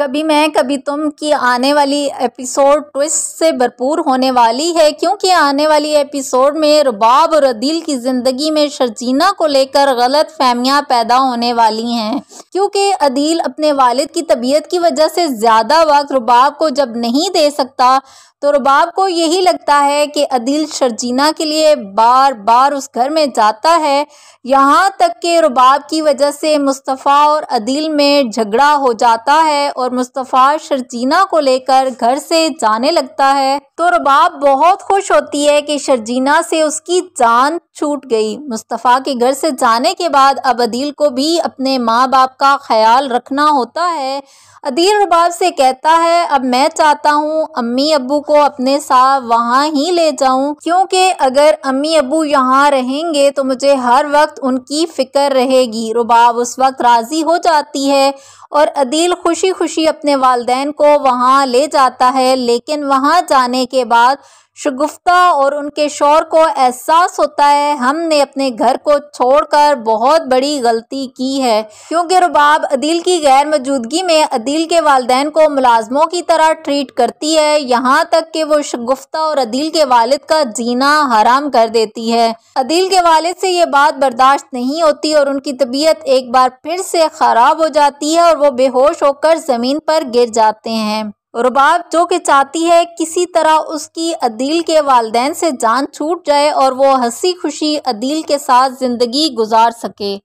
कभी मैं कभी तुम की आने वाली एपिसोड ट्विस्ट से भरपूर होने वाली है क्योंकि आने वाली एपिसोड में रबाब और अदील की ज़िंदगी में शर्जीना को लेकर गलत फहमियाँ पैदा होने वाली हैं क्योंकि अदील अपने वालिद की तबीयत की वजह से ज़्यादा वक्त रबाब को जब नहीं दे सकता तो रुबाब को यही लगता है कि अदील शर्जीना के लिए बार बार उस घर में जाता है यहाँ तक कि रुबाब की वजह से मुस्तफ़ा और अदील में झगड़ा हो जाता है और मुस्तफ़ा शर्जीना को लेकर घर से जाने लगता है तो रुबाब बहुत खुश होती है कि शर्जीना से उसकी जान छूट गई मुस्तफ़ा के घर से जाने के बाद अब अदील को भी अपने माँ बाप का ख्याल रखना होता है अदील रुबाब से कहता है अब मैं चाहता हूँ अम्मी अबू को अपने साथ वहाँ ही ले जाऊँ क्योंकि अगर अम्मी अबू यहाँ रहेंगे तो मुझे हर वक्त उनकी फ़िक्र रहेगी रुबाब उस वक्त राज़ी हो जाती है और अदील खुशी खुशी अपने वालदेन को वहाँ ले जाता है लेकिन वहाँ जाने के बाद शगुफ्ता और उनके शोर को एहसास होता है हमने अपने घर को छोड़कर बहुत बड़ी गलती की है क्योंकि रुबाब अदील की गैर मौजूदगी में अदील के वालदेन को मुलाजमों की तरह ट्रीट करती है यहाँ तक कि वो शगुफ्ता और अदील के वालिद का जीना हराम कर देती है अदील के वालिद से ये बात बर्दाश्त नहीं होती और उनकी तबीयत एक बार फिर से ख़राब हो जाती है और वो बेहोश होकर ज़मीन पर गिर जाते हैं रुबाब जो कि चाहती है किसी तरह उसकी अदील के वालदेन से जान छूट जाए और वो हंसी खुशी अदील के साथ ज़िंदगी गुजार सके